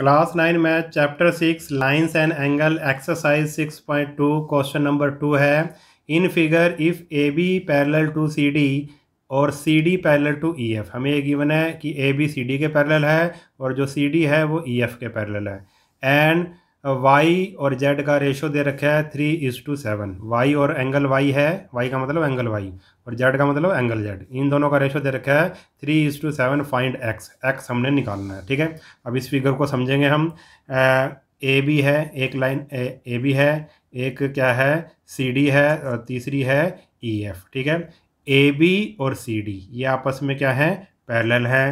class nine में chapter six lines and angle exercise six point two question number two है in figure if A B parallel to C D और C D parallel to E F हमें ये given है कि A B C D के parallel है और जो सी डी है वो ई एफ के पैरल है एंड वाई और जेड का रेशो दे रखा है three is to seven Y और एंगल वाई है वाई का मतलब एंगल वाई और जेड का मतलब एंगल जेड इन दोनों का रेशो दे रखा है three is to seven find X X हमने निकालना है ठीक है अब इस फिगर को समझेंगे हम ए बी है एक लाइन ए बी है एक क्या है सी डी है और तीसरी है ई e, एफ ठीक है ए बी और सी डी ये आपस में क्या है पैरेलल है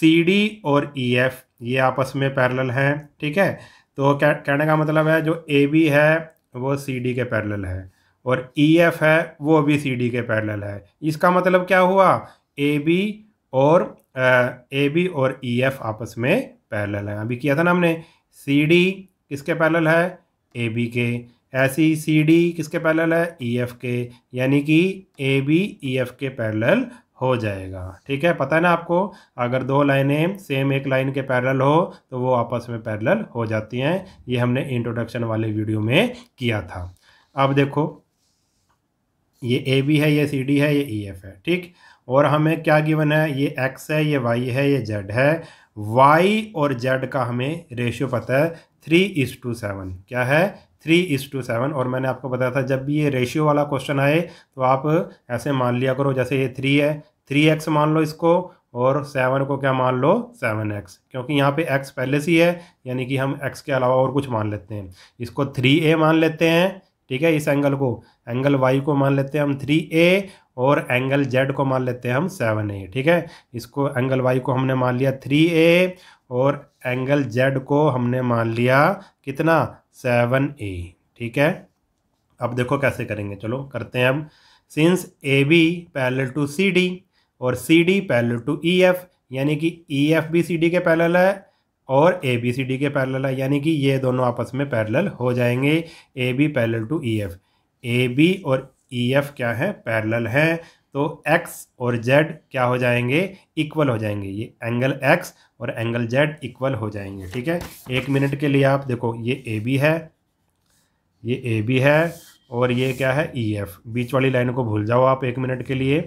सी डी और ई e, एफ ये आपस में पैरेलल हैं ठीक है तो कह, कहने का मतलब है जो ए बी है वो सी डी के पैरेलल है और ई e एफ है वो भी सी डी के पैरेलल है इसका मतलब क्या हुआ ए बी और ए बी और ई e एफ आपस में पैरेलल है अभी किया था ना हमने सी डी किसके पैरेलल है ए बी के ऐसी सी डी किसके पैरेलल है ई e एफ के यानी कि ए बी ई एफ के पैरेलल हो जाएगा ठीक है पता है ना आपको अगर दो लाइनें सेम एक लाइन के पैरेलल हो तो वो आपस में पैरेलल हो जाती हैं ये हमने इंट्रोडक्शन वाले वीडियो में किया था अब देखो ये ए बी है ये सी डी है ये ई e एफ है ठीक और हमें क्या गिवन है ये एक्स है ये वाई है ये जेड है वाई और जेड का हमें रेशियो पता है थ्री इस टू सेवन क्या है थ्री इज टू सेवन और मैंने आपको बताया था जब भी ये रेशियो वाला क्वेश्चन आए तो आप ऐसे मान लिया करो जैसे ये थ्री है थ्री एक्स मान लो इसको और सेवन को क्या मान लो सेवन एक्स क्योंकि यहाँ पे एक्स पहले से ही है यानी कि हम एक्स के अलावा और कुछ मान लेते हैं इसको थ्री ए मान लेते हैं ठीक है इस एंगल को एंगल वाई को मान लेते हैं हम थ्री ए और एंगल जेड को मान लेते हैं हम सेवन ए ठीक है इसको एंगल वाई को हमने मान लिया थ्री ए और एंगल जेड को हमने मान लिया कितना सेवन ए ठीक है अब देखो कैसे करेंगे चलो करते हैं हम since A B parallel to C D और C D parallel to E F यानी कि E F B C D के पैरेलल है और ए बी सी डी के पैरेलल है यानी कि ये दोनों आपस में पैरेलल हो जाएंगे A B parallel to E F A B और ई e एफ क्या है पैरेलल है तो एक्स और जेड क्या हो जाएंगे इक्वल हो जाएंगे ये एंगल एक्स और एंगल जेड इक्वल हो जाएंगे ठीक है एक मिनट के लिए आप देखो ये ए बी है ये ए बी है और ये क्या है ई e एफ बीच वाली लाइन को भूल जाओ आप एक मिनट के लिए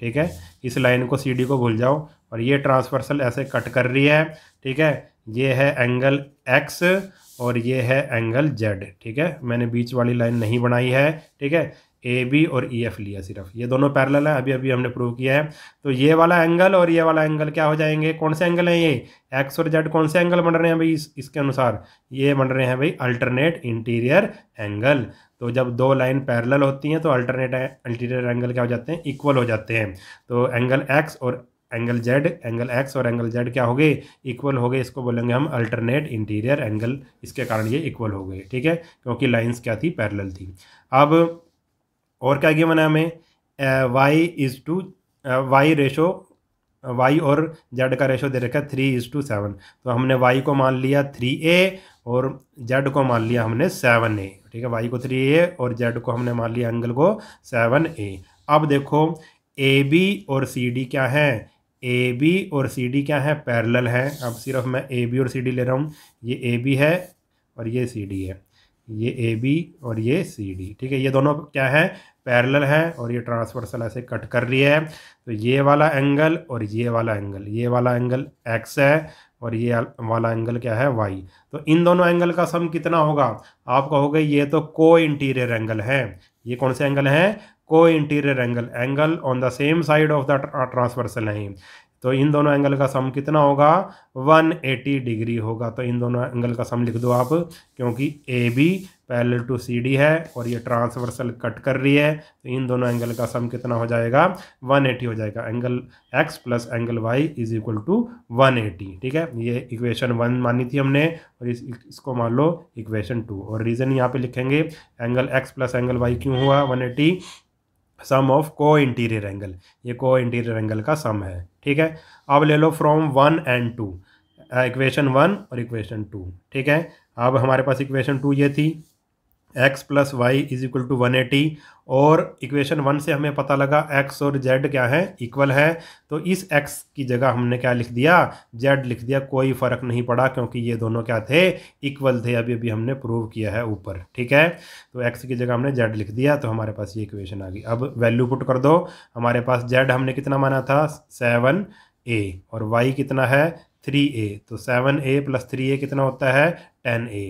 ठीक है इस लाइन को सी डी को भूल जाओ और ये ट्रांसवर्सल ऐसे कट कर रही है ठीक है ये है एंगल एक्स और ये है एंगल जेड ठीक है मैंने बीच वाली लाइन नहीं बनाई है ठीक है ए बी और ई e, एफ लिया सिर्फ ये दोनों पैरेलल है अभी अभी हमने प्रूव किया है तो ये वाला एंगल और ये वाला एंगल क्या हो जाएंगे कौन से एंगल हैं ये एक्स और जेड कौन से एंगल बन रहे हैं भाई इस, इसके अनुसार ये बन रहे हैं भाई अल्टरनेट इंटीरियर एंगल तो जब दो लाइन पैरेलल होती हैं तो अल्टरनेट इंटीरियर एंगल क्या हो जाते हैं इक्वल हो जाते हैं तो एंगल एक्स और एंगल जेड एंगल एक्स और एंगल जेड क्या हो गए इक्वल हो गए इसको बोलेंगे हम अल्टरनेट इंटीरियर एंगल इसके कारण ये इक्वल हो गए ठीक है क्योंकि लाइंस क्या थी पैरेलल थी अब और क्या गिवन है हमें Y is to Y ratio Y और जेड का रेशो दे रखा है थ्री इज़ टू सेवन तो हमने वाई को मान लिया थ्री ए और जेड को मान लिया हमने सेवन ए ठीक है वाई को थ्री ए और जेड को हमने मान लिया एंगल को सेवन ए अब देखो ए बी और सी डी क्या है ए बी और सी डी क्या है पैरेलल है अब सिर्फ मैं ए बी और सी डी ले रहा हूँ ये ए बी है और ये सी डी है ये ए बी और ये सी डी ठीक है ये दोनों क्या है पैरेलल है और ये ट्रांसवर्सल ऐसे कट कर रही है तो ये वाला एंगल और ये वाला एंगल ये वाला एंगल एक्स है और ये वाला एंगल क्या है वाई तो इन दोनों एंगल का सम कितना होगा आप कहोगे ये तो को इंटीरियर एंगल है ये कौन से एंगल हैं co-interior angle angle on the same side of the transversal है तो इन दोनों एंगल का सम कितना होगा 180 डिग्री होगा तो इन दोनों एंगल का सम लिख दो आप क्योंकि A B parallel to C D है और ये ट्रांसवर्सल कट कर रही है तो इन दोनों एंगल का सम कितना हो जाएगा 180 हो जाएगा angle X plus angle Y is equal to 180 ठीक है ये इक्वेशन वन मानी थी हमने और इस इसको मान लो इक्वेशन टू और रीज़न यहाँ पे लिखेंगे angle X plus angle Y क्यों हुआ 180 sum of co-interior angle ये को इंटीरियर एंगल का सम है ठीक है अब ले लो from one and two equation one और इक्वेशन टू ठीक है अब हमारे पास इक्वेशन टू ये थी X plus Y is equal to one eighty और इक्वेशन वन से हमें पता लगा एक्स और जेड क्या है इक्वल है तो इस एक्स की जगह हमने क्या लिख दिया जेड लिख दिया कोई फ़र्क नहीं पड़ा क्योंकि ये दोनों क्या थे इक्वल थे अभी अभी हमने प्रूव किया है ऊपर ठीक है तो एक्स की जगह हमने जेड लिख दिया तो हमारे पास ये इक्वेशन आ गई अब वैल्यू पुट कर दो हमारे पास जेड हमने कितना माना था सेवन ए और वाई कितना है थ्री ए तो seven A plus three A कितना होता है ten A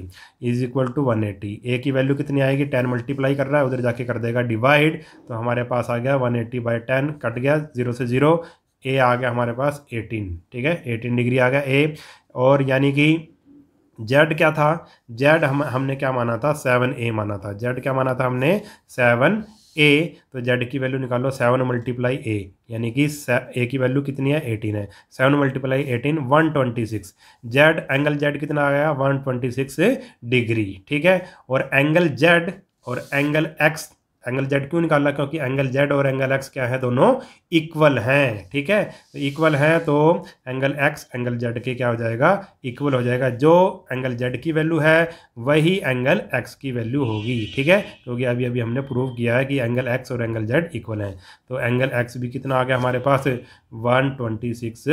is equal to one eighty A की वैल्यू कितनी आएगी टेन मल्टीप्लाई कर रहा है उधर जाके कर देगा डिवाइड तो हमारे पास आ गया one eighty by ten cut गया जीरो से जीरो ए आ गया हमारे पास एटीन ठीक है एटीन डिग्री आ गया ए और यानी कि जेड क्या था जेड हम हमने क्या माना था सेवन ए माना था जेड क्या माना था हमने सेवन ए तो जेड की वैल्यू निकालो सेवन मल्टीप्लाई ए यानी कि ए की वैल्यू कितनी है एटीन है seven multiply eighteen one twenty six Z angle Z कितना आ गया वन ट्वेंटी सिक्स डिग्री ठीक है और एंगल जेड और एंगल एक्स एंगल जेड क्यों निकालना क्योंकि एंगल जेड और एंगल एक्स क्या है दोनों इक्वल हैं ठीक है तो इक्वल हैं तो एंगल एक्स एंगल जेड के क्या हो जाएगा इक्वल हो जाएगा जो एंगल जेड की वैल्यू है वही एंगल एक्स की वैल्यू होगी ठीक है क्योंकि अभी अभी हमने प्रूव किया है कि एंगल एक्स और एंगल जेड इक्वल हैं तो एंगल एक्स भी कितना आ गया हमारे पास वन ट्वेंटी सिक्स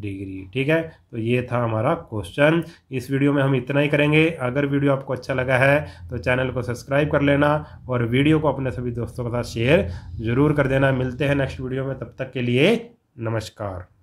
डिग्री ठीक है तो ये था हमारा क्वेश्चन इस वीडियो में हम इतना ही करेंगे अगर वीडियो आपको अच्छा लगा है तो चैनल को सब्सक्राइब कर लेना और वीडियो को अपने सभी दोस्तों के साथ शेयर ज़रूर कर देना मिलते हैं नेक्स्ट वीडियो में तब तक के लिए नमस्कार